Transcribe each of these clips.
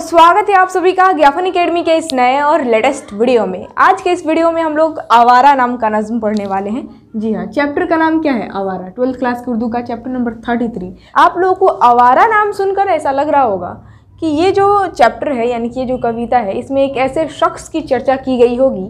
स्वागत है आप सभी का ज्ञापन अकेडमी के इस नए और लेटेस्ट वीडियो में आज के इस वीडियो में हम लोग आवारा नाम का नज्म पढ़ने वाले हैं जी हाँ चैप्टर का नाम क्या है आवारा ट्वेल्थ क्लास के उर्दू का चैप्टर नंबर थर्टी थ्री आप लोगों को आवारा नाम सुनकर ऐसा लग रहा होगा कि ये जो चैप्टर है यानी कि ये जो कविता है इसमें एक ऐसे शख्स की चर्चा की गई होगी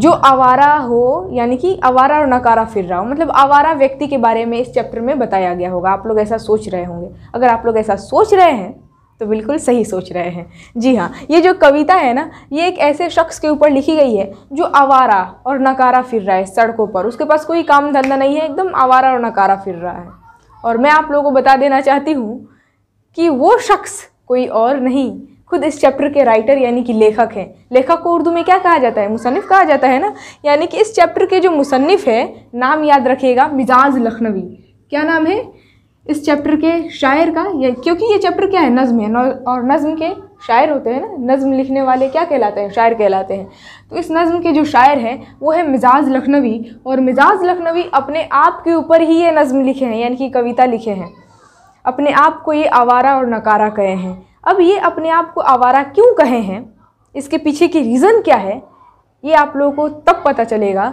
जो आवारा हो यानी कि आवारा और नकारा फिर रहा हो मतलब आवारा व्यक्ति के बारे में इस चैप्टर में बताया गया होगा आप लोग ऐसा सोच रहे होंगे अगर आप लोग ऐसा सोच रहे हैं तो बिल्कुल सही सोच रहे हैं जी हाँ ये जो कविता है ना ये एक ऐसे शख्स के ऊपर लिखी गई है जो आवारा और नकारा फिर रहा है सड़कों पर उसके पास कोई काम धंधा नहीं है एकदम आवारा और नकारा फिर रहा है और मैं आप लोगों को बता देना चाहती हूँ कि वो शख्स कोई और नहीं खुद इस चैप्टर के राइटर यानी कि लेखक हैं लेखक को उर्दू में क्या कहा जाता है मुसनफ़ कहा जाता है ना यानी कि इस चैप्टर के जो मुसनफ़ है नाम याद रखिएगा मिजाज लखनवी क्या नाम है इस चैप्टर के शायर का ये क्योंकि ये चैप्टर क्या है नज़म है और नज़म के शायर होते हैं ना नज़म लिखने वाले क्या कहलाते हैं शायर कहलाते हैं तो इस नज़म के जो शायर हैं वो है मिजाज लखनवी और मिजाज लखनवी अपने आप के ऊपर ही ये नज़म लिखे हैं यानी कि कविता लिखे हैं अपने आप को ये आवारा और नकारा कहे हैं अब ये अपने आप को आवारा क्यों कहे हैं इसके पीछे की रीज़न क्या है ये आप लोगों को तब पता चलेगा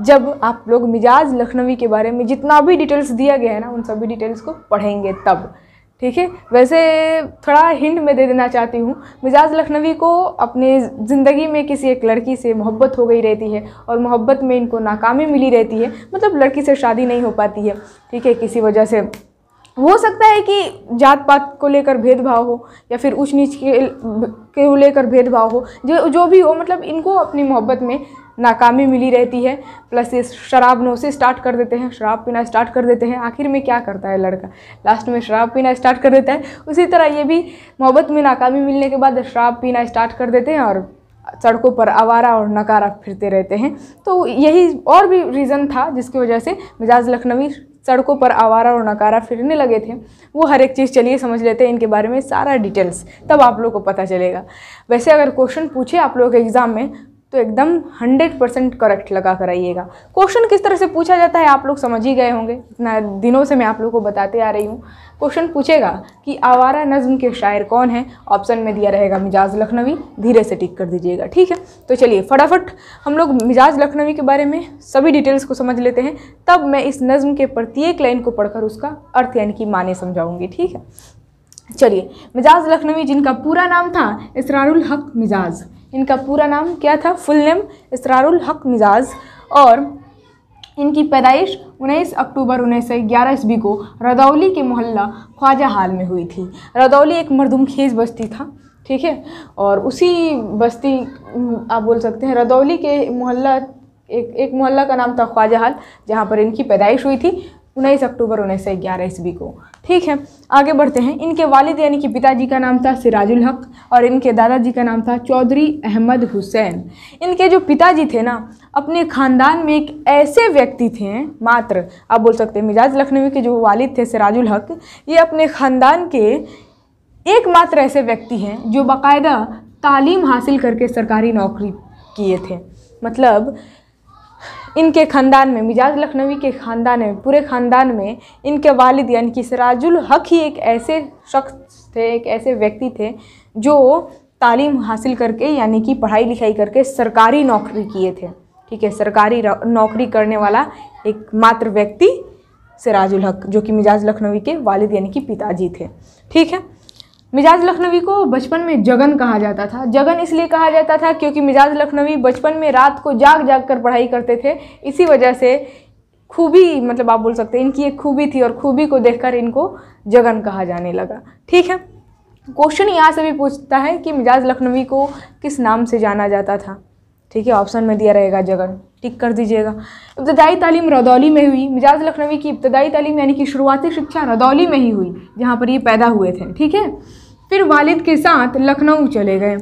जब आप लोग मिजाज लखनवी के बारे में जितना भी डिटेल्स दिया गया है ना उन सभी डिटेल्स को पढ़ेंगे तब ठीक है वैसे थोड़ा हिंट मैं दे देना चाहती हूँ मिजाज लखनवी को अपने ज़िंदगी में किसी एक लड़की से मोहब्बत हो गई रहती है और मोहब्बत में इनको नाकामी मिली रहती है मतलब लड़की से शादी नहीं हो पाती है ठीक है किसी वजह से हो सकता है कि जात पात को लेकर भेदभाव हो या फिर ऊँच नीच के, के लेकर भेदभाव हो जो जो भी हो मतलब इनको अपनी मोहब्बत में नाकामी मिली रहती है प्लस ये शराब नोशे स्टार्ट कर देते हैं शराब पीना स्टार्ट कर देते हैं आखिर में क्या करता है लड़का लास्ट में शराब पीना स्टार्ट कर देता है उसी तरह ये भी मोहब्बत में नाकामी मिलने के बाद शराब पीना स्टार्ट कर देते हैं और सड़कों पर आवारा और नकारा फिरते रहते हैं तो यही और भी रीज़न था जिसकी वजह से मिजाज लखनवी सड़कों पर आवारा और नकारा फिरने लगे थे वो हर एक चीज़ चलिए समझ लेते हैं इनके बारे में सारा डिटेल्स तब आप लोगों को पता चलेगा वैसे अगर क्वेश्चन पूछे आप लोग के एग्ज़ाम में तो एकदम 100 परसेंट करेक्ट लगा कर आइएगा क्वेश्चन किस तरह से पूछा जाता है आप लोग समझ ही गए होंगे इतना दिनों से मैं आप लोग को बताते आ रही हूँ क्वेश्चन पूछेगा कि आवारा नज़्म के शायर कौन है ऑप्शन में दिया रहेगा मिजाज लखनवी धीरे से टिक कर दीजिएगा ठीक है तो चलिए फटाफट हम लोग मिजाज लखनवी के बारे में सभी डिटेल्स को समझ लेते हैं तब मैं इस नज़्म के प्रत्येक लाइन को पढ़कर उसका अर्थ यानी कि माने समझाऊँगी ठीक है चलिए मिजाज लखनवी जिनका पूरा नाम था इसरारुल हक मिजाज इनका पूरा नाम क्या था फुल नेम इसरारुल हक मिजाज और इनकी पैदाइश 19 अक्टूबर उन्नीस सौ ग्यारह ईस्वी को रदौली के मोहल्ला ख्वाजा हाल में हुई थी रदौली एक मरदुम खेज बस्ती था ठीक है और उसी बस्ती आप बोल सकते हैं रदौली के मोहल्ला एक एक मोहल्ला का नाम था ख्वाजा हाल जहाँ पर इनकी पैदाइश हुई थी उन्नीस अक्टूबर उन्नीस सौ ग्यारह ईस्वी को ठीक है आगे बढ़ते हैं इनके वालिद यानी कि पिताजी का नाम था सिराजुल हक और इनके दादाजी का नाम था चौधरी अहमद हुसैन इनके जो पिताजी थे ना अपने ख़ानदान में एक ऐसे व्यक्ति थे मात्र आप बोल सकते हैं मिजाज लखनवी के जो वालिद थे सिराजुल हक ये अपने ख़ानदान के एकमात्र ऐसे व्यक्ति हैं जो बाकायदा तालीम हासिल करके सरकारी नौकरी किए थे मतलब इनके ख़ानदान में मिजाज लखनवी के ख़ानदान में पूरे ख़ानदान में इनके वालिद यानी कि सराजुल हक ही एक ऐसे शख्स थे एक ऐसे व्यक्ति थे जो तालीम हासिल करके यानी कि पढ़ाई लिखाई करके सरकारी नौकरी किए थे ठीक है सरकारी नौकरी करने वाला एक मात्र व्यक्ति सराजुल हक जो कि मिजाज लखनवी के वालिद यानी कि पिताजी थे ठीक है मिजाज लखनवी को बचपन में जगन कहा जाता था जगन इसलिए कहा जाता था क्योंकि मिजाज लखनवी बचपन में रात को जाग जाग कर पढ़ाई करते थे इसी वजह से खूबी मतलब आप बोल सकते हैं इनकी एक खूबी थी और खूबी को देखकर इनको जगन कहा जाने लगा ठीक है क्वेश्चन यहाँ से भी पूछता है कि मिजाज लखनवी को किस नाम से जाना जाता था ठीक है ऑप्शन में दिया रहेगा जगन टिक कर दीजिएगा इब्तदाई तालीम रदौली में हुई मिजाज लखनवी की इब्तदाई तालीम यानी कि शुरुआती शिक्षा रदौली में ही हुई जहाँ पर ये पैदा हुए थे ठीक है फिर वालिद के साथ लखनऊ चले गए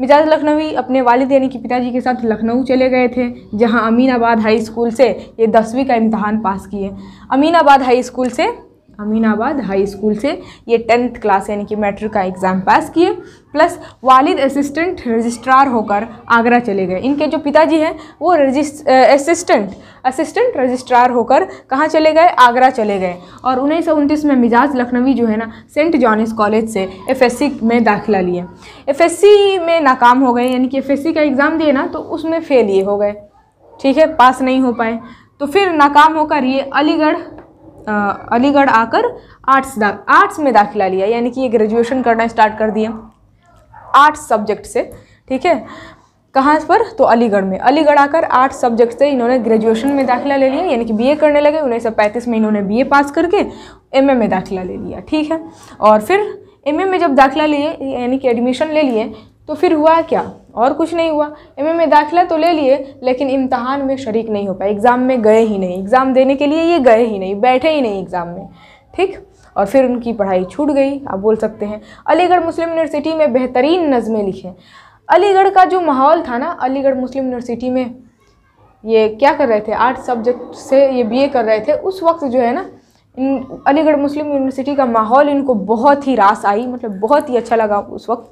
मिजाज लखनवी अपने वालिद यानी कि पिताजी के साथ लखनऊ चले गए थे जहां अमीनाबाद हाई स्कूल से ये दसवीं का इम्तहान पास किए अमीनाबाद हाई स्कूल से अमीनाबाद हाई स्कूल से ये टेंथ क्लास यानी कि मैट्रिक का एग्ज़ाम पास किए प्लस वालिद असिस्टेंट रजिस्ट्रार होकर आगरा चले गए इनके जो पिताजी हैं वो रजिस्ट असिस्टेंट असिस्टेंट रजिस्ट्रार होकर कहाँ चले गए आगरा चले गए और उन्नीस सौ उनतीस में मिजाज लखनवी जो है ना सेंट जॉनिस कॉलेज से एफएससी में दाखिला लिए एफएससी में नाकाम हो गए यानी कि सी का एग्ज़ाम दिए ना तो उसमें फेल ये हो गए ठीक है पास नहीं हो पाए तो फिर नाकाम होकर ये अलीगढ़ अलीगढ़ आकर आर्ट्स दा आर्ट्स में दाखिला लिया यानी कि ये ग्रेजुएशन करना स्टार्ट कर दिया आर्ट्स सब्जेक्ट से ठीक है कहाँ पर तो अलीगढ़ में अलीगढ़ आकर आठ सब्जेक्ट से इन्होंने ग्रेजुएशन में दाखिला ले लिया यानी कि बीए करने लगे उन्नीस सौ पैंतीस में इन्होंने बीए पास करके एमए में दाखिला ले लिया ठीक है और फिर एमए में जब दाखिला लिए यानी कि एडमिशन ले लिए तो फिर हुआ क्या और कुछ नहीं हुआ एम में दाखिला तो ले लिए लेकिन इम्तहान में शरीक नहीं हो पाए एग्ज़ाम में गए ही नहीं एग्ज़ाम देने के लिए ये गए ही नहीं बैठे ही नहीं एग्ज़ाम में ठीक और फिर उनकी पढ़ाई छूट गई आप बोल सकते हैं अलीगढ़ मुस्लिम यूनिवर्सिटी में बेहतरीन नज़में लिखें अलीगढ़ का जो माहौल था ना अलीगढ़ मुस्लिम यूनिवर्सिटी में ये क्या कर रहे थे आर्ट सब्जेक्ट से ये बीए कर रहे थे उस वक्त जो है ना अलीगढ़ मुस्लिम यूनिवर्सिटी का माहौल इनको बहुत ही रास आई मतलब बहुत ही अच्छा लगा उस वक्त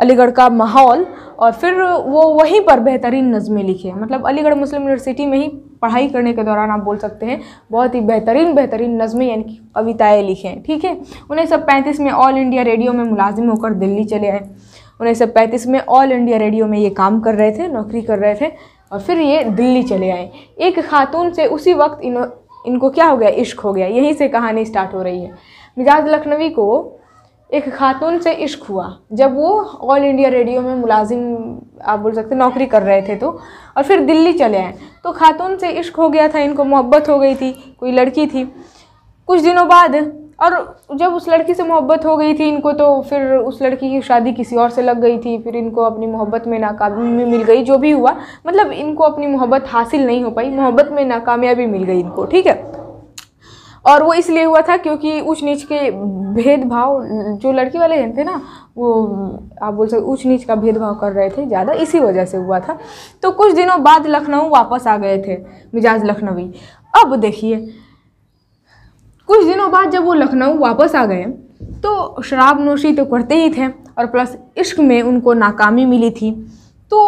अलीगढ़ का माहौल और फिर वो वहीं पर बेहतरीन नज़में लिखे मतलब अलीगढ़ मुस्लिम यूनिवर्सिटी में ही पढ़ाई करने के दौरान आप बोल सकते हैं बहुत ही बेहतरीन बेहतरीन नज़में यानी कि कविताएँ लिखें ठीक है उन्नीस सौ पैंतीस में ऑल इंडिया रेडियो में मुलाजिम होकर दिल्ली चले आए उन्नीस सौ पैंतीस में ऑल इंडिया रेडियो में ये काम कर रहे थे नौकरी कर रहे थे और फिर ये दिल्ली चले आए एक खातून से उसी वक्त इन इनको क्या हो गया इश्क हो गया यहीं से कहानी स्टार्ट हो रही है मिजाज लखनवी को एक खातून से इश्क हुआ जब वो ऑल इंडिया रेडियो में मुलाजिम आप बोल सकते नौकरी कर रहे थे तो और फिर दिल्ली चले आए तो खातून से इश्क हो गया था इनको मोहब्बत हो गई थी कोई लड़की थी कुछ दिनों बाद और जब उस लड़की से मोहब्बत हो गई थी इनको तो फिर उस लड़की की शादी किसी और से लग गई थी फिर इनको अपनी मोहब्बत में नाकामी में मिल गई जो भी हुआ मतलब इनको अपनी मोहब्बत हासिल नहीं हो पाई मोहब्बत में नाकामयाबी मिल गई इनको ठीक है और वो इसलिए हुआ था क्योंकि ऊँच नीच के भेदभाव जो लड़की वाले थे ना वो आप बोल सकते ऊँच नीच का भेदभाव कर रहे थे ज़्यादा इसी वजह से हुआ था तो कुछ दिनों बाद लखनऊ वापस आ गए थे मिजाज लखनवी अब देखिए कुछ दिनों बाद जब वो लखनऊ वापस आ गए तो शराब नोशी तो करते ही थे और प्लस इश्क में उनको नाकामी मिली थी तो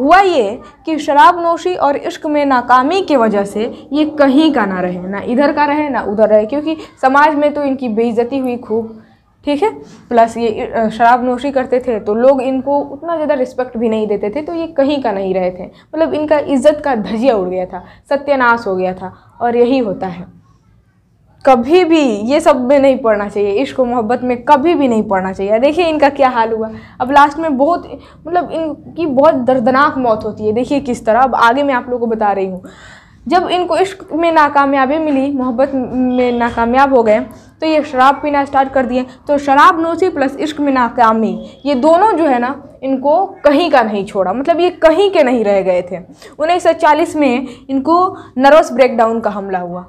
हुआ ये कि शराब नोशी और इश्क में नाकामी की वजह से ये कहीं का ना रहे ना इधर का रहे ना उधर रहे क्योंकि समाज में तो इनकी बेइज्जती हुई खूब ठीक है प्लस ये शराब नोशी करते थे तो लोग इनको उतना ज़्यादा रिस्पेक्ट भी नहीं देते थे तो ये कहीं का नहीं रहे थे मतलब इनका इज्जत का धजिया उड़ गया था सत्यानाश हो गया था और यही होता है कभी भी ये सब में नहीं पढ़ना चाहिए इश्क मोहब्बत में कभी भी नहीं पढ़ना चाहिए देखिए इनका क्या हाल हुआ अब लास्ट में बहुत मतलब इनकी बहुत दर्दनाक मौत होती है देखिए किस तरह अब आगे मैं आप लोगों को बता रही हूँ जब इनको इश्क में नाकामयाबी मिली मोहब्बत में नाकामयाब हो गए तो ये शराब पीना स्टार्ट कर दिए तो शराब नोशी प्लस इश्क में नाकामी ये दोनों जो है ना इनको कहीं का नहीं छोड़ा मतलब ये कहीं के नहीं रह गए थे उन्नीस में इनको नर्वस ब्रेकडाउन का हमला हुआ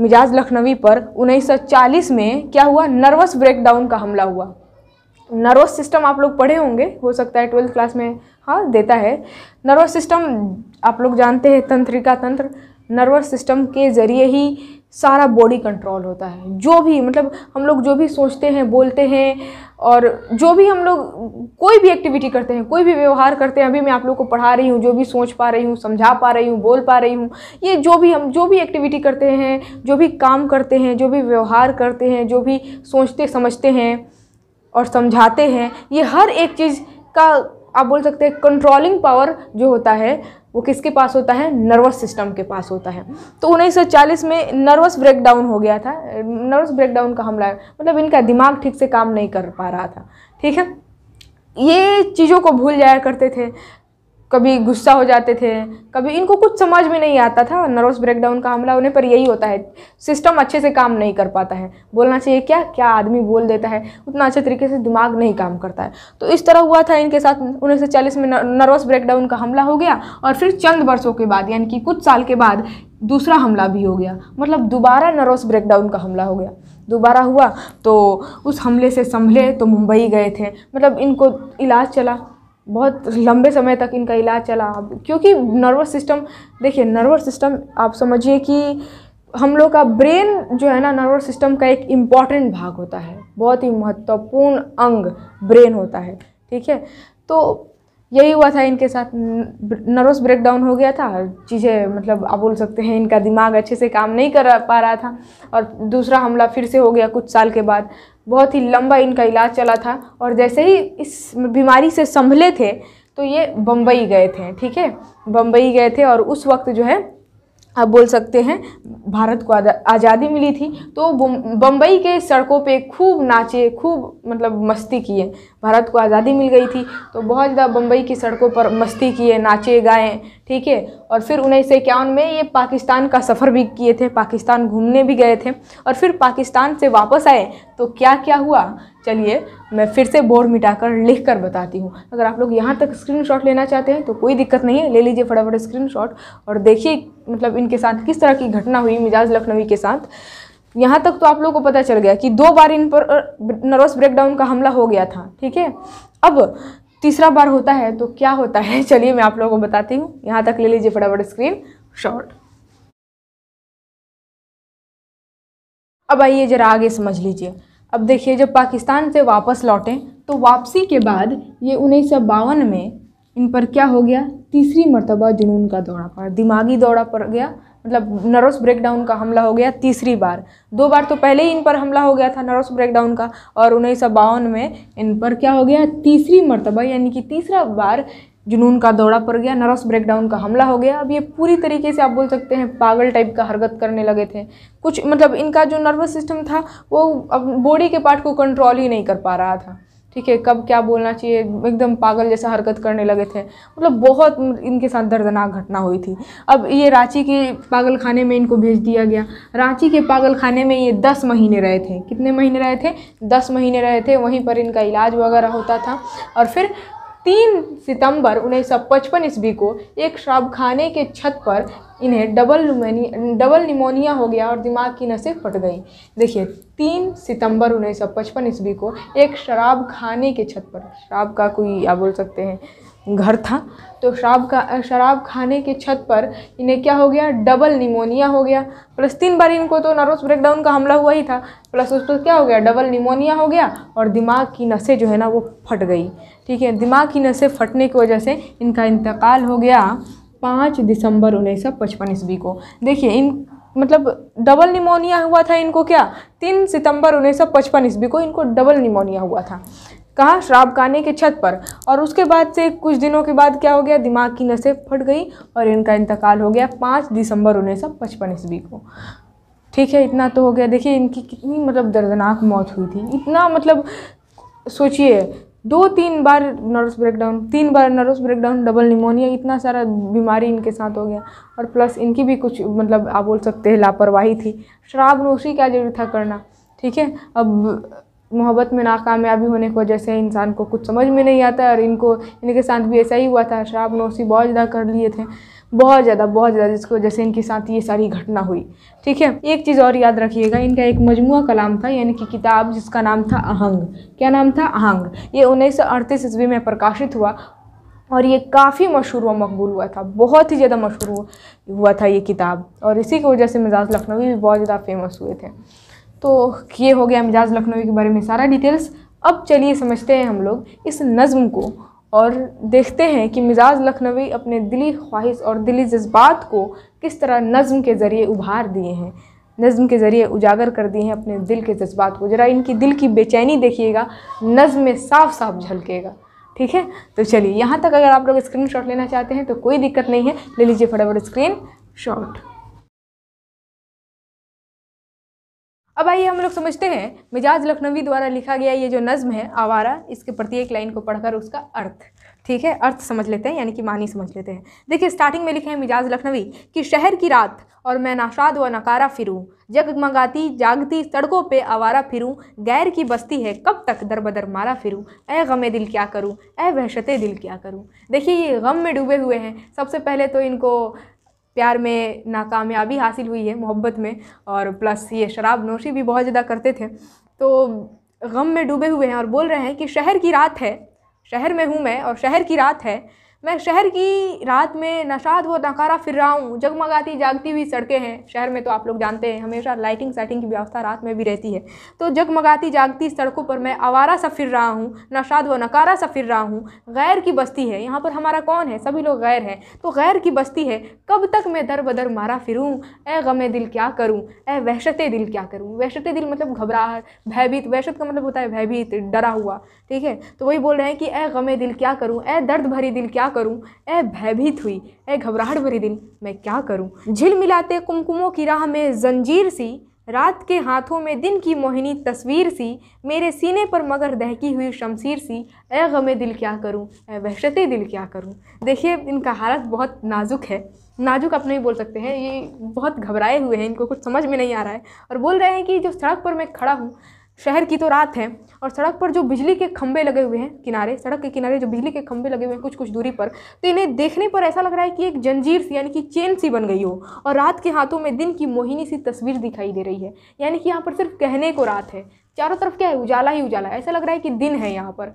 मिजाज लखनवी पर 1940 में क्या हुआ नर्वस ब्रेकडाउन का हमला हुआ नर्वस सिस्टम आप लोग पढ़े होंगे हो सकता है ट्वेल्थ क्लास में हाँ देता है नर्वस सिस्टम आप लोग जानते हैं तंत्रिका तंत्र नर्वस सिस्टम के ज़रिए ही सारा बॉडी कंट्रोल होता है जो भी मतलब हम लोग जो भी सोचते हैं बोलते हैं और जो भी हम लोग कोई भी एक्टिविटी करते हैं कोई भी व्यवहार करते हैं अभी मैं आप लोग को पढ़ा रही हूँ जो भी सोच पा रही हूँ समझा पा रही हूँ बोल पा रही हूँ ये जो भी हम जो भी एक्टिविटी करते हैं जो भी काम करते हैं जो भी व्यवहार करते हैं जो भी सोचते समझते हैं और समझाते हैं ये हर एक चीज़ का आप बोल सकते हैं कंट्रोलिंग पावर जो होता है वो किसके पास होता है नर्वस सिस्टम के पास होता है तो 1940 में नर्वस ब्रेकडाउन हो गया था नर्वस ब्रेकडाउन का हमला मतलब इनका दिमाग ठीक से काम नहीं कर पा रहा था ठीक है ये चीज़ों को भूल जाया करते थे कभी गुस्सा हो जाते थे कभी इनको कुछ समझ में नहीं आता था नर्वस ब्रेकडाउन का हमला होने पर यही होता है सिस्टम अच्छे से काम नहीं कर पाता है बोलना चाहिए क्या क्या आदमी बोल देता है उतना अच्छे तरीके से दिमाग नहीं काम करता है तो इस तरह हुआ था इनके साथ उन्नीस में नर्वस ब्रेकडाउन का हमला हो गया और फिर चंद वर्षों के बाद यानी कि कुछ साल के बाद दूसरा हमला भी हो गया मतलब दोबारा नर्वस ब्रेकडाउन का हमला हो गया दोबारा हुआ तो उस हमले से संभले तो मुंबई गए थे मतलब इनको इलाज चला बहुत लंबे समय तक इनका इलाज चला क्योंकि नर्वस सिस्टम देखिए नर्वस सिस्टम आप समझिए कि हम लोग का ब्रेन जो है ना नर्वस सिस्टम का एक इम्पॉर्टेंट भाग होता है बहुत ही महत्वपूर्ण अंग ब्रेन होता है ठीक है तो यही हुआ था इनके साथ नर्वस ब्रेकडाउन हो गया था चीज़ें मतलब आप बोल सकते हैं इनका दिमाग अच्छे से काम नहीं कर पा रहा था और दूसरा हमला फिर से हो गया कुछ साल के बाद बहुत ही लंबा इनका इलाज चला था और जैसे ही इस बीमारी से संभले थे तो ये बम्बई गए थे ठीक है बम्बई गए थे और उस वक्त जो है आप बोल सकते हैं भारत को आज़ादी मिली थी तो बम्बई के सड़कों पे खूब नाचे खूब मतलब मस्ती किए भारत को आज़ादी मिल गई थी तो बहुत ज़्यादा बम्बई की सड़कों पर मस्ती किए नाचे गाएँ ठीक है और फिर उन्नीस में ये पाकिस्तान का सफ़र भी किए थे पाकिस्तान घूमने भी गए थे और फिर पाकिस्तान से वापस आए तो क्या क्या हुआ चलिए मैं फिर से बोर्ड मिटाकर लिख कर बताती हूँ अगर आप लोग यहाँ तक स्क्रीनशॉट लेना चाहते हैं तो कोई दिक्कत नहीं है ले लीजिए फटाफट स्क्रीनशॉट और देखिए मतलब इनके साथ किस तरह की घटना हुई मिजाज लखनवी के साथ यहाँ तक तो आप लोगों को पता चल गया कि दो बार इन पर नर्वस ब्रेकडाउन का हमला हो गया था ठीक है अब तीसरा बार होता है तो क्या होता है चलिए मैं आप लोगों को बताती हूँ यहाँ तक ले लीजिए फटाफट स्क्रीन शॉर्ट अब आइए ज़रा आगे समझ लीजिए अब देखिए जब पाकिस्तान से वापस लौटे तो वापसी के बाद ये उन्नीस में इन पर क्या हो गया तीसरी मरतबा जुनून का दौरा पड़ा दिमागी दौरा पड़ गया मतलब नर्वस ब्रेकडाउन का हमला हो गया तीसरी बार दो बार तो पहले ही इन पर हमला हो गया था नर्वस ब्रेकडाउन का और उन्नीस में इन पर क्या हो गया तीसरी मरतबा यानी कि तीसरा बार जुनून का दौरा पड़ गया नर्वस ब्रेकडाउन का हमला हो गया अब ये पूरी तरीके से आप बोल सकते हैं पागल टाइप का हरकत करने लगे थे कुछ मतलब इनका जो नर्वस सिस्टम था वो अब बॉडी के पार्ट को कंट्रोल ही नहीं कर पा रहा था ठीक है कब क्या बोलना चाहिए एकदम पागल जैसा हरकत करने लगे थे मतलब बहुत इनके साथ दर्दनाक घटना हुई थी अब ये रांची के पागल खाने में इनको भेज दिया गया रांची के पागल खाने में ये दस महीने रहे थे कितने महीने रहे थे दस महीने रहे थे वहीं पर इनका इलाज वगैरह होता था और फिर तीन सितंबर उन्नीस सौ पचपन ईस्वी को एक शराब खाने के छत पर इन्हें डबल निमोनिया डबल निमोनिया हो गया और दिमाग की नसें फट गई देखिए तीन सितंबर उन्नीस सौ पचपन ईस्वी को एक शराब खाने के छत पर शराब का कोई या बोल सकते हैं घर था तो शराब का शराब खाने के छत पर इन्हें क्या हो गया डबल निमोनिया हो गया प्लस तीन बार इनको तो नर्वस ब्रेकडाउन का हमला हुआ ही था प्लस उस पर क्या हो गया डबल निमोनिया हो गया और दिमाग की नसें जो है ना वो फट गई ठीक है दिमाग की नसें फटने की वजह से इनका इंतकाल हो गया पाँच दिसंबर उन्नीस सौ पचपन ईस्वी को देखिए इन मतलब डबल निमोनिया हुआ था इनको क्या तीन सितंबर उन्नीस सौ पचपन ईस्वी को इनको डबल निमोनिया हुआ था कहाँ शराब खाने के छत पर और उसके बाद से कुछ दिनों के बाद क्या हो गया दिमाग की नसें फट गई और इनका इंतकाल हो गया पाँच दिसंबर उन्नीस सौ पचपन ईस्वी को ठीक है इतना तो हो गया देखिए इनकी कितनी मतलब दर्दनाक मौत हुई थी इतना मतलब सोचिए दो तीन बार नर्वस ब्रेकडाउन तीन बार नर्वस ब्रेकडाउन डबल निमोनिया इतना सारा बीमारी इनके साथ हो गया और प्लस इनकी भी कुछ मतलब आप बोल सकते हैं लापरवाही थी शराब नोशी क्या जरूर था करना ठीक है अब मोहब्बत में नाकामयाबी होने की वजह से इंसान को कुछ समझ में नहीं आता है और इनको इनके साथ भी ऐसा ही हुआ था शराब नोसी बहुत ज़्यादा कर लिए थे बहुत ज़्यादा बहुत ज़्यादा जिसकी वजह से इनके साथ ये सारी घटना हुई ठीक है एक चीज़ और याद रखिएगा इनका एक मजमू कलाम था यानी कि किताब जिसका नाम था अहंग क्या नाम था अहंग ये उन्नीस सौ अड़तीस ईस्वी में प्रकाशित हुआ और ये काफ़ी मशहूर व मकबूल हुआ था बहुत ही ज़्यादा मशहूर हुआ था ये किताब और इसी की वजह से मिजाज लखनवी भी बहुत ज़्यादा फेमस हुए थे तो ये हो गया मिजाज लखनवी के बारे में सारा डिटेल्स अब चलिए समझते हैं हम लोग इस नज़म को और देखते हैं कि मिजाज लखनवी अपने दिली ख्वाहिश और दिली जज्बात को किस तरह नज़म के ज़रिए उभार दिए हैं नज़म के ज़रिए उजागर कर दिए हैं अपने दिल के जज्बात को ज़रा इनकी दिल की बेचैनी देखिएगा नज़म में साफ साफ झलकेगा ठीक है तो चलिए यहाँ तक अगर आप लोग स्क्रीन शॉट लेना चाहते हैं तो कोई दिक्कत नहीं है ले लीजिए फटाफट स्क्रीन शॉट अब आइए हम लोग समझते हैं मिजाज लखनवी द्वारा लिखा गया ये जो नज़म है आवारा इसके प्रत्येक लाइन को पढ़कर उसका अर्थ ठीक है अर्थ समझ लेते हैं यानी कि मानी समझ लेते हैं देखिए स्टार्टिंग में लिखे हैं मिजाज लखनवी कि शहर की रात और मैं नाशाद व नकारा फिरूं जगमगाती जागती सड़कों पे आवारा फिरूं गैर की बस्ती है कब तक दर बदर मारा फिरूं ए गम दिल क्या करूं ए वहशत दिल क्या करूं देखिए ये गम में डूबे हुए हैं सबसे पहले तो इनको प्यार में नाकामयाबी हासिल हुई है मोहब्बत में और प्लस ये शराब नोशी भी बहुत ज़्यादा करते थे तो गम में डूबे हुए हैं और बोल रहे हैं कि शहर की रात है शहर में हूँ मैं और शहर की रात है मैं शहर की रात में नशाद व नकारा फिर रहा हूँ जगमगाती जागती हुई सड़कें हैं शहर में तो आप लोग जानते हैं हमेशा लाइटिंग साइटिंग की व्यवस्था रात में भी रहती है तो जगमगाती जागती सड़कों पर मैं आवारा सा फिर रहा हूँ नशाद व नकारा सा फिर रहा हूँ गैर की बस्ती है यहाँ पर हमारा कौन है सभी लोग गैर हैं तो गैर की बस्ती है कब तक मैं दर बदर मारा फिरूँ ए गम दिल क्या करूँ ए वहशत दिल क्या करूँ वहशत दिल मतलब घबराहट भयभीत वहशत का मतलब होता है भयभीत डरा हुआ ठीक है तो वही बोल रहे हैं कि ए गमे दिल क्या करूँ ए दर्द भरी दिल क्या क्या करूं? ए भयभीत हुई ए घबराहट भरी दिन मैं क्या करूं? झिल मिलाते कुमकुमों की राह में जंजीर सी रात के हाथों में दिन की मोहिनी तस्वीर सी मेरे सीने पर मगर दहकी हुई शमशीर सी ए गमे दिल क्या करूं ए वहशत दिल क्या करूं देखिए इनका हालत बहुत नाजुक है नाजुक आप नहीं बोल सकते हैं ये बहुत घबराए हुए हैं इनको कुछ समझ में नहीं आ रहा है और बोल रहे हैं कि जो सड़क पर मैं खड़ा हूँ शहर की तो रात है और सड़क पर जो बिजली के खंभे लगे हुए हैं किनारे सड़क के किनारे जो बिजली के खंभे लगे हुए हैं कुछ कुछ दूरी पर तो इन्हें देखने पर ऐसा लग रहा है कि एक जंजीर सी यानी कि चेन सी बन गई हो और रात के हाथों में दिन की मोहिनी सी तस्वीर दिखाई दे रही है यानी कि यहाँ पर सिर्फ कहने को रात है चारों तरफ क्या है उजाला ही उजाला ऐसा लग रहा है कि दिन है यहाँ पर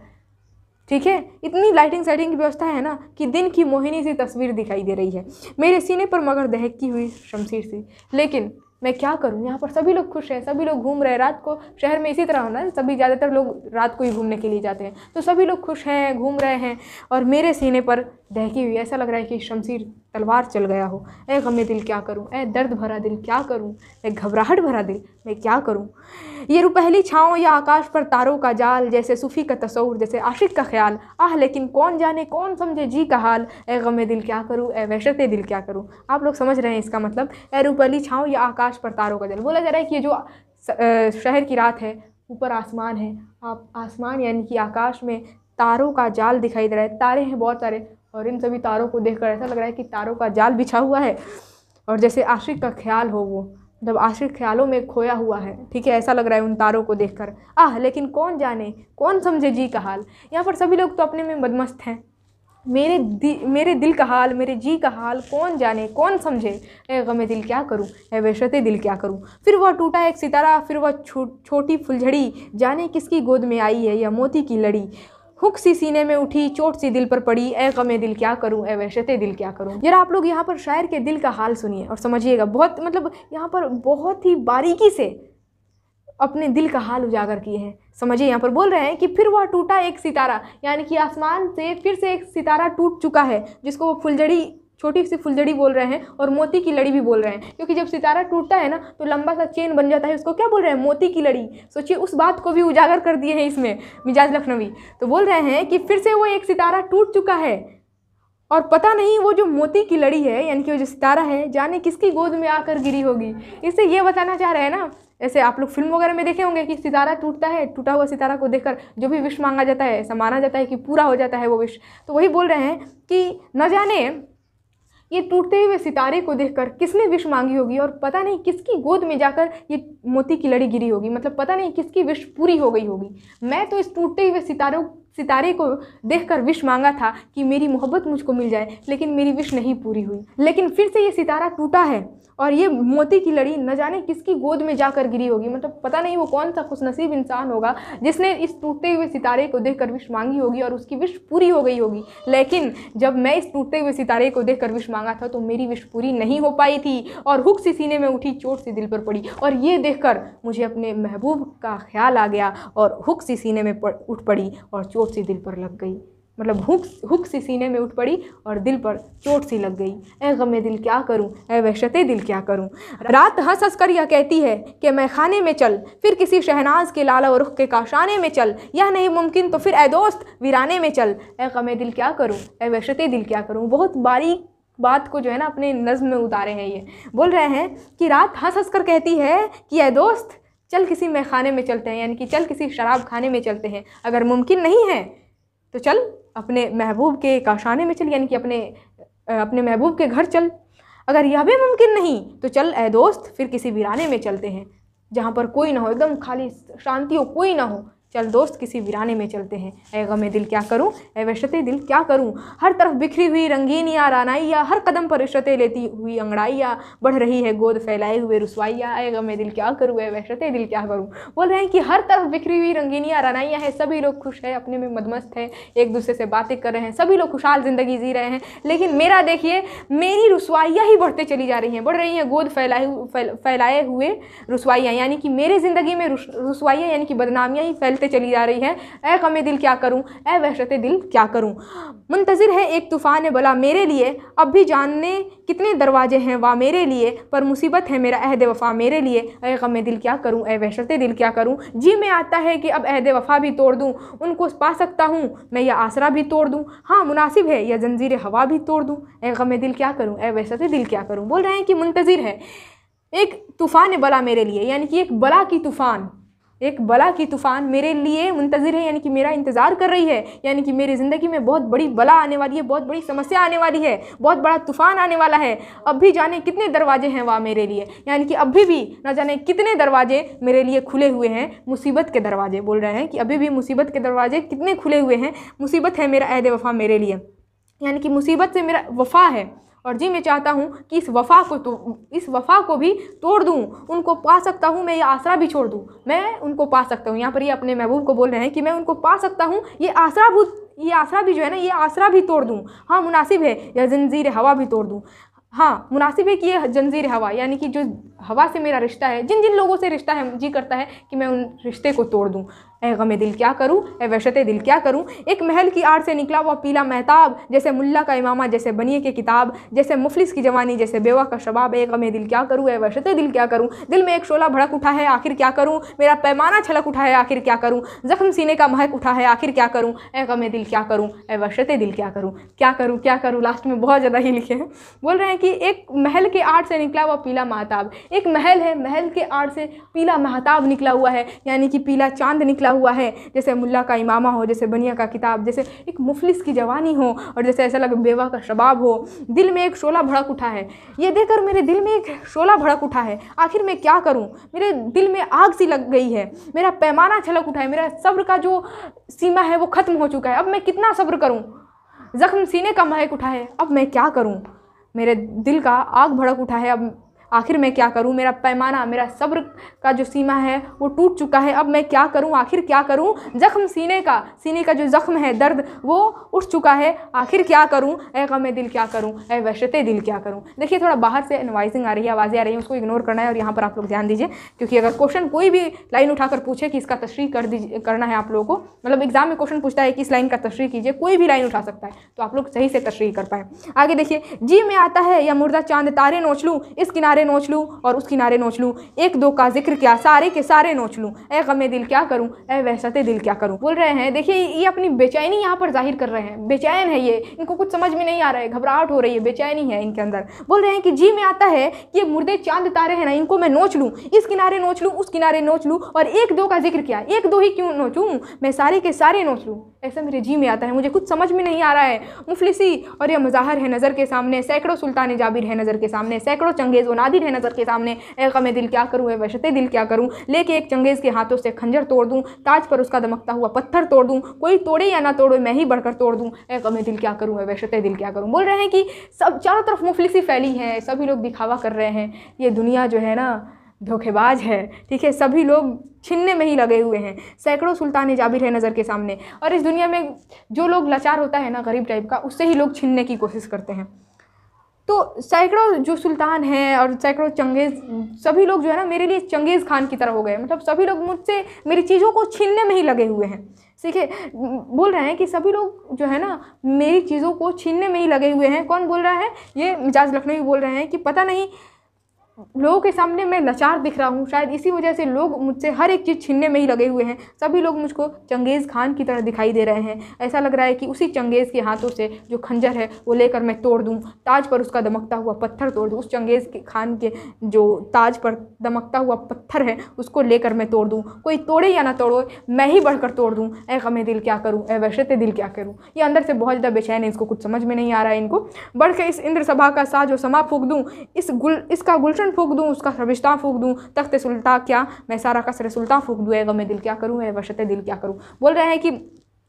ठीक है इतनी लाइटिंग साइटिंग की व्यवस्था है ना कि दिन की मोहिनी सी तस्वीर दिखाई दे रही है मेरे सीने पर मगर दहकती हुई शमशीर सी लेकिन मैं क्या करूँ यहाँ पर सभी लोग खुश हैं सभी लोग घूम रहे हैं रात को शहर में इसी तरह होना है सभी ज़्यादातर लोग रात को ही घूमने के लिए जाते हैं तो सभी लोग खुश हैं घूम रहे हैं और मेरे सीने पर दहकी हुई ऐसा लग रहा है कि शमशीर तलवार चल गया हो ऐ गमे दिल क्या करूं ए दर्द भरा दिल क्या करूं ए घबराहट भरा दिल मैं क्या करूं ये रुपहली छाँव या आकाश पर तारों का जाल जैसे सूफ़ी का तस्वूर जैसे आशिक का ख्याल आह लेकिन कौन जाने कौन समझे जी का हाल ए गम दिल क्या करूँ ए वहशत दिल क्या करूँ आप लोग समझ रहे हैं इसका मतलब ए रुपहली छाँव या आकाश पर तारों का जाल बोला जा रहा है कि ये जो शहर की रात है ऊपर आसमान है आप आसमान यानी कि आकाश में तारों का जाल दिखाई दे रहा है तारे हैं बहुत सारे और इन सभी तारों को देखकर ऐसा लग रहा है कि तारों का जाल बिछा हुआ है और जैसे आश्रिक का ख्याल हो वो जब आश्रिक ख्यालों में खोया हुआ है ठीक है ऐसा लग रहा है उन तारों को देखकर आह लेकिन कौन जाने कौन समझे जी का हाल यहाँ पर सभी लोग तो अपने में बदमस्त हैं मेरे दि मेरे दिल का हाल मेरे जी का हाल कौन जाने कौन समझे ए गमे दिल क्या करूँ ए वैशते दिल क्या करूँ फिर वह टूटा एक सितारा फिर वह छो, छोटी फुलझड़ी जाने किसकी गोद में आई है या मोती की लड़ी हुक सी सीने में उठी चोट सी दिल पर पड़ी ए गमे दिल क्या करूँ ए वहशत दिल क्या करूँ यार आप लोग यहाँ पर शायर के दिल का हाल सुनिए और समझिएगा बहुत मतलब यहाँ पर बहुत ही बारीकी से अपने दिल का हाल उजागर किए हैं समझिए यहाँ पर बोल रहे हैं कि फिर वह टूटा एक सितारा यानी कि आसमान से फिर से एक सितारा टूट चुका है जिसको वो फुलझड़ी छोटी सी फुलझड़ी बोल रहे हैं और मोती की लड़ी भी बोल रहे हैं क्योंकि जब सितारा टूटता है ना तो लंबा सा चेन बन जाता है उसको क्या बोल रहे हैं मोती की लड़ी सोचिए उस बात को भी उजागर कर दिए हैं इसमें मिजाज लखनवी तो बोल रहे हैं कि फिर से वो एक सितारा टूट चुका है और पता नहीं वो जो मोती की लड़ी है यानी कि वो जो सितारा है जाने किसकी गोद में आकर गिरी होगी इससे ये बताना चाह रहे हैं ना ऐसे आप लोग फिल्म वगैरह में देखे होंगे कि सितारा टूटता है टूटा हुआ सितारा को देखकर जो भी विश मांगा जाता है ऐसा माना जाता है कि पूरा हो जाता है वो विश तो वही बोल रहे हैं कि न जाने ये टूटते हुए सितारे को देखकर किसने विश मांगी होगी और पता नहीं किसकी गोद में जाकर ये मोती की लड़ी गिरी होगी मतलब पता नहीं किसकी विश पूरी हो गई होगी मैं तो इस टूटते हुए सितारों सितारे को देखकर विश मांगा था कि मेरी मोहब्बत मुझको मिल जाए लेकिन मेरी विश नहीं पूरी हुई लेकिन फिर से ये सितारा टूटा है और ये मोती की लड़ी न जाने किसकी गोद में जाकर गिरी होगी मतलब पता नहीं वो कौन सा खुशनसीब इंसान होगा जिसने इस टूटते हुए सितारे को देखकर विश मांगी होगी और उसकी विश पूरी हो गई होगी लेकिन जब मैं इस टूटते हुए सितारे को देखकर विश मांगा था तो मेरी विश पूरी नहीं हो पाई थी और हुक सी सीने में उठी चोट सी दिल पर पड़ी और ये देखकर मुझे अपने महबूब का ख्याल आ गया और हुक सी सीने में उठ पड़ी और चोट चोट सी दिल पर लग गई मतलब हुक हुक सी सीने में उठ पड़ी और दिल पर चोट सी लग गई ए गमे दिल क्या करूं ए वहशत दिल क्या करूं रात हंस हंस कर यह कहती है कि मैं खाने में चल फिर किसी शहनाज के लाला और रुख के काशाने में चल यह नहीं मुमकिन तो फिर ए दोस्त वीराने में चल ए गमे दिल क्या करूं ए वहशत दिल क्या करूं बहुत बारीक बात को जो है ना अपने नज़म में उतारे हैं ये बोल रहे हैं कि रात हंस हंस कर कहती है कि ए दोस्त चल किसी मैखाने में चलते हैं यानी कि चल किसी शराब खाने में चलते हैं अगर मुमकिन नहीं है तो चल अपने महबूब के काशाने में चल यानी कि अपने अपने महबूब के घर चल अगर यह भी मुमकिन नहीं तो चल ए दोस्त फिर किसी वीराने में चलते हैं जहाँ पर कोई ना हो एकदम खाली शांति हो कोई ना हो चल दोस्त किसी वीराने में चलते हैं ए गमे दिल क्या करूँ ए वशते दिल क्या करूँ हर तरफ बिखरी हुई रंगीनिया रानाइयाँ रानाइया हर कदम पर रिश्वतें लेती हुई अंगड़ाइया बढ़ रही है गोद फैलाए हुए रसवाइया ए गमे दिल क्या करूँ ए वशते दिल क्या करूँ बोल रहे हैं कि हर तरफ बिखरी हुई रंगीनिया रानाइयाँ रानाइया है सभी लोग खुश है अपने में मदमस्त है एक दूसरे से बातें कर रहे हैं सभी लोग खुशहाल ज़िंदगी जी रहे हैं लेकिन मेरा देखिए मेरी रसवाइयाँ ही बढ़ते चली जा रही हैं बढ़ रही हैं गोद फैलाए फैलाए हुए रसवाइयाँ यानी कि मेरी ज़िंदगी में रसवाइयाँ यानी कि बदनामियाँ ही फैलती वहशतें चली जा रही है ए कमे दिल क्या करूँ ए वहशत दिल क्या करूँ मुंतज़िर है एक तूफ़ान बला मेरे लिए अब भी जानने कितने दरवाजे हैं वाह मेरे लिए पर मुसीबत है मेरा अहद वफ़ा मेरे लिए ए कमे दिल क्या करूँ ए वहशत दिल क्या करूँ जी में आता है कि अब अहद वफ़ा भी तोड़ दूँ उनको पा सकता हूँ मैं यह आसरा भी तोड़ दूँ हाँ मुनासिब है यह जंजीर हवा भी तोड़ दूँ ए गम दिल क्या करूँ ए वहशत दिल क्या करूँ बोल रहे हैं कि मुंतज़िर है एक तूफ़ान बला मेरे लिए यानी कि एक बला की तूफ़ान एक बला की तूफ़ान मेरे लिए मुंतज़र है यानी कि मेरा इंतज़ार कर रही है यानी कि मेरी ज़िंदगी में बहुत बड़ी बला आने वाली है बहुत बड़ी समस्या आने वाली है बहुत बड़ा तूफ़ान आने वाला है अब भी जाने कितने दरवाजे हैं वहाँ मेरे लिए यानी कि अभी भी ना जाने कितने दरवाजे मेरे लिए खुले हुए हैं मुसीबत के दरवाजे बोल रहे हैं कि अभी भी मुसीबत के दरवाजे कितने खुले हुए हैं मुसीबत है मेरा अहद वफ़ा मेरे लिए यानी कि मुसीबत से मेरा वफ़ा है और जी मैं चाहता हूँ कि इस वफ़ा को तो इस वफ़ा को भी तोड़ दूँ उनको पा सकता हूँ मैं ये आसरा भी छोड़ दूँ मैं उनको पा सकता हूँ यहाँ पर ये अपने महबूब को बोल रहे हैं कि मैं उनको पा सकता हूँ ये आसरा भूत ये आसरा भी जो है ना ये आसरा भी तोड़ दूँ हाँ मुनासिब है या जंजीर हवा भी तोड़ दूँ हाँ मुनासिब है कि ये जंजीर हवा यानी कि जो हवा से मेरा रिश्ता है जिन जिन लोगों से रिश्ता है जी करता है कि मैं उन रिश्ते को तोड़ दूँ ए गम दिल क्या करूँ ए वशत दिल क्या करूँ एक महल की आड़ से निकला हुआ पीला महताब जैसे मुल्ला का इमामा जैसे बनिए के किताब जैसे मुफलिस की जवानी जैसे बेवा का शबाब ए गम दिल क्या करूँ ए वशत दिल क्या करूँ दिल में एक शोला भड़क उठा है आखिर क्या करूँ मेरा पैमाना छलक उठा है आखिर क्या करूँ जख्म सीने का महक उठा है आखिर क्या करूँ ए गम दिल क्या करूँ ए वशत दिल क्या करूँ क्या करूँ क्या करूँ लास्ट में बहुत ज़्यादा ही लिखे हैं बोल रहे हैं कि एक महल के आड़ से निकला हुआ पीला महताब एक महल है महल के आड़ से पीला महताब निकला हुआ है यानी कि पीला चांद निकला किया हुआ है जैसे मुल्ला का इमामा हो जैसे बनिया का किताब जैसे एक मुफलिस की जवानी हो और जैसे ऐसा लगे बेवा का शबाब हो दिल में एक शोला भड़क उठा है ये देखकर मेरे दिल में एक शोला भड़क उठा है आखिर मैं क्या करूँ मेरे दिल में आग सी लग गई है मेरा पैमाना छलक उठा है मेरा सब्र का जो सीमा है वो ख़त्म हो चुका है अब मैं कितना सब्र करूँ ज़ख्म सीने का महक उठा है अब मैं क्या करूँ मेरे दिल का आग भड़क उठा है अब आखिर मैं क्या करूँ मेरा पैमाना मेरा सब्र का जो सीमा है वो टूट चुका है अब मैं क्या करूँ आखिर क्या करूँ ज़ख्म सीने का सीने का जो ज़ख्म है दर्द वो उठ चुका है आखिर क्या करूँ ए गम दिल क्या करूँ ए वशत दिल क्या करूँ देखिए थोड़ा बाहर से नॉइजिंग आ रही है आवाज़ें आ रही हैं उसको इग्नोर करना है और यहाँ पर आप लोग ध्यान दीजिए क्योंकि अगर क्वेश्चन कोई भी लाइन उठाकर पूछे कि इसका तशरी कर दीजिए करना है आप लोगों को मतलब एग्जाम में क्वेश्चन पूछता है कि इस लाइन का तशरी कीजिए कोई भी लाइन उठा सकता है तो आप लोग सही से तशरी कर पाए आगे देखिए जी में आता है या मुर्दा चांद तारे नोच लूँ इस किनारे सारे नोच लूँ और उस किनारे नोच लूँ एक दो का जिक्र किया सारे के सारे नोच लूँ ए गमे दिल क्या करूँ ए वहसत दिल क्या करूँ बोल रहे हैं देखिए ये अपनी बेचैनी यहाँ पर जाहिर कर रहे हैं बेचैन है ये इनको कुछ समझ में नहीं आ रहा है घबराहट हो रही है बेचैनी है इनके अंदर बोल रहे हैं कि जी में आता है कि ये मुर्दे चांद तारे हैं ना इनको मैं नोच लूँ इस किनारे नोच लूँ उस किनारे नोच लूँ और एक दो का जिक्र किया एक दो ही क्यों नोचूँ मैं सारे के सारे नोच लूँ ऐसा मेरे जी में आता है मुझे कुछ समझ में नहीं आ रहा है मुफलिसी और यह मज़ाहर है नज़र के सामने सैकड़ों सुल्तान जाबिर है नज़र के सामने सैकड़ों चंगेज़ हाजिर है नज़र के सामने ए दिल क्या करूँ ए वशते दिल क्या करूँ लेके एक चंगेज़ के हाथों से खंजर तोड़ दूँ ताज पर उसका दमकता हुआ पत्थर तोड़ दूँ कोई तोड़े या ना तोड़े मैं ही बढ़कर तोड़ दूँ ए गम दिल क्या करूँ ए वशते दिल क्या करूँ बोल रहे हैं कि सब चारों तरफ मुफलिसी फैली है सभी लोग दिखावा कर रहे हैं ये दुनिया जो है ना धोखेबाज है ठीक है सभी लोग छिनने में ही लगे हुए हैं सैकड़ों सुल्तान जाबिर है नज़र के सामने और इस दुनिया में जो लोग लाचार होता है ना गरीब टाइप का उससे ही लोग छिनने की कोशिश करते हैं तो सैकड़ों जो सुल्तान हैं और सैकड़ों चंगेज़ सभी लोग जो है ना मेरे लिए चंगेज़ खान की तरह हो गए मतलब सभी लोग मुझसे मेरी चीज़ों को छीनने में ही लगे हुए हैं ठीक है बोल रहे हैं कि सभी लोग जो है ना मेरी चीज़ों को छीनने में ही लगे हुए हैं कौन बोल रहा है ये मिजाज लखनवी बोल रहे हैं कि पता नहीं लोगों के सामने मैं लाचार दिख रहा हूँ शायद इसी वजह से लोग मुझसे हर एक चीज़ छीनने में ही लगे हुए हैं सभी लोग मुझको चंगेज़ खान की तरह दिखाई दे रहे हैं ऐसा लग रहा है कि उसी चंगेज़ के हाथों से जो खंजर है वो लेकर मैं तोड़ दूँ ताज पर उसका दमकता हुआ पत्थर तोड़ दूँ उस चंगेज़ के खान के जो ताज पर दमकता हुआ पत्थर है उसको लेकर मैं तोड़ दूँ कोई तोड़े या ना तोड़ो मैं ही बढ़कर तोड़ दूँ ए गमे दिल क्या करूँ ए वैशत दिल क्या करूँ ये अंदर से बहुत ज़्यादा बेचैन है इसको कुछ समझ में नहीं आ रहा है इनको बढ़ के इस इंद्र सभा का साज और समा फूक दूँ इस गुल इसका गुलशन फूक दूँ उसका शबिश्ता फूक दूँ तख्त सुल्ता क्या मैं सारा कसर सुल्ता फूक दूँ गम दिल क्या करूँ मैं वशत दिल क्या करूँ बोल रहे हैं कि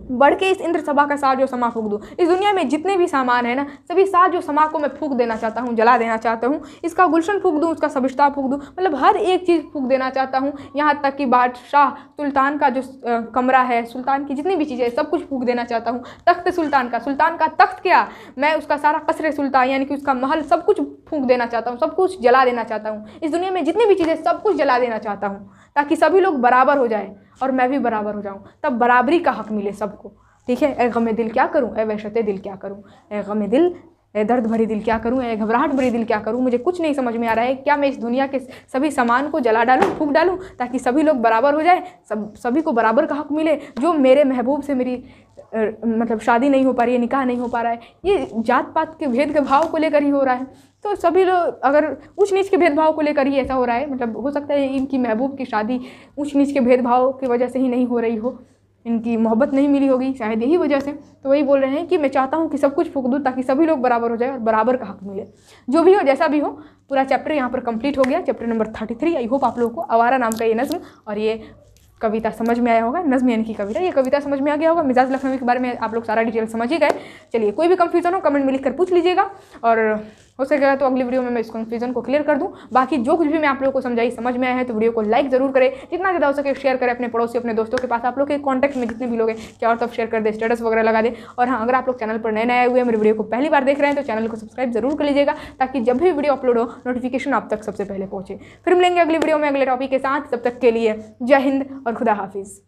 बढ़ के इस इंद्र सभा का साज जो समा फूक दूँ इस दुनिया में जितने भी सामान है ना सभी साज जो समा को मैं फूक देना चाहता हूँ जला देना चाहता हूँ इसका गुलशन फूक दूँ उसका सबिश्ता फूक दूँ मतलब हर एक चीज़ फूक देना चाहता हूँ यहाँ तक कि बादशाह सुल्तान का जो आ, कमरा है सुल्तान की जितनी भी चीज़ें सब कुछ फूक देना चाहता हूँ तख्त सुल्तान का सुल्तान का तख्त क्या मैं उसका सारा कसर सुल्तान यानी कि उसका महल सब कुछ फूक देना चाहता हूँ सब कुछ जला देना चाहता हूँ इस दुनिया में जितनी भी चीज़ें सब कुछ जला देना चाहता हूँ ताकि सभी लोग बराबर हो जाएँ और मैं भी बराबर हो जाऊँ तब बराबरी का हक मिले सबको ठीक है ए गम दिल क्या करूँ ए वहशत दिल क्या करूँ ए गम दिल ए दर्द भरी दिल क्या करूँ ए घबराहट भरी दिल क्या करूँ मुझे कुछ नहीं समझ में आ रहा है क्या मैं इस दुनिया के सभी सामान को जला डालूँ फूक डालूँ ताकि सभी लोग बराबर हो जाए सब सभी को बराबर का हक मिले जो मेरे महबूब से मेरी मतलब शादी नहीं हो पा रही है निकाह नहीं हो पा रहा है ये जात पात के भेद के भाव को लेकर ही हो रहा है तो सभी लोग अगर ऊँच नीच के भेदभाव को लेकर ही ऐसा हो रहा है मतलब हो सकता है इनकी महबूब की शादी ऊँच नीच के भेदभाव की वजह से ही नहीं हो रही हो इनकी मोहब्बत नहीं मिली होगी शायद यही वजह से तो वही बोल रहे हैं कि मैं चाहता हूँ कि सब कुछ फूक दूँ ताकि सभी लोग बराबर हो जाए और बराबर का हक मिले जो भी हो जैसा भी हो पूरा चैप्टर यहाँ पर कंप्लीट हो गया chapter number thirty three I hope आप लोगों को आवारा नाम का ये नज़म और ये कविता समझ में आया होगा नज़म यानी की कविता ये कविता समझ में आ गया होगा मिजाज लखनवी के बारे में आप लोग सारा डिटेल समझ ही गए चलिए कोई भी कंफ्यूजन हो कमेंट में लिख कर पूछ लीजिएगा और हो सकेगा तो अगली वीडियो में मैं इस कन्फ्यूजन को क्लियर कर दूँ बाकी जो कुछ भी मैं आप लोगों को समझाई समझ में आया है तो वीडियो को लाइक जरूर करें जितना ज़्यादा हो सके शेयर करें अपने पड़ोसी अपने दोस्तों के पास आप लोग के कॉन्टैक्ट में जितने भी लोग हैं क्या और सब तो शेयर कर दे स्टेटस वगैरह लगा दे और हाँ अगर आप लोग चैनल पर नए नए हुए मेरे वीडियो को पहली बार देख रहे हैं तो चैनल को सब्सक्राइब जरूर कर लीजिएगा ताकि जब भी वीडियो अपलोड हो नोटिफिकेशन आप तक सबसे पहले पहुँचे फिर मिलेंगे अगली वीडियो में अगले टॉपिक के साथ तब तक के लिए जय हिंद और खुदा हाफिज़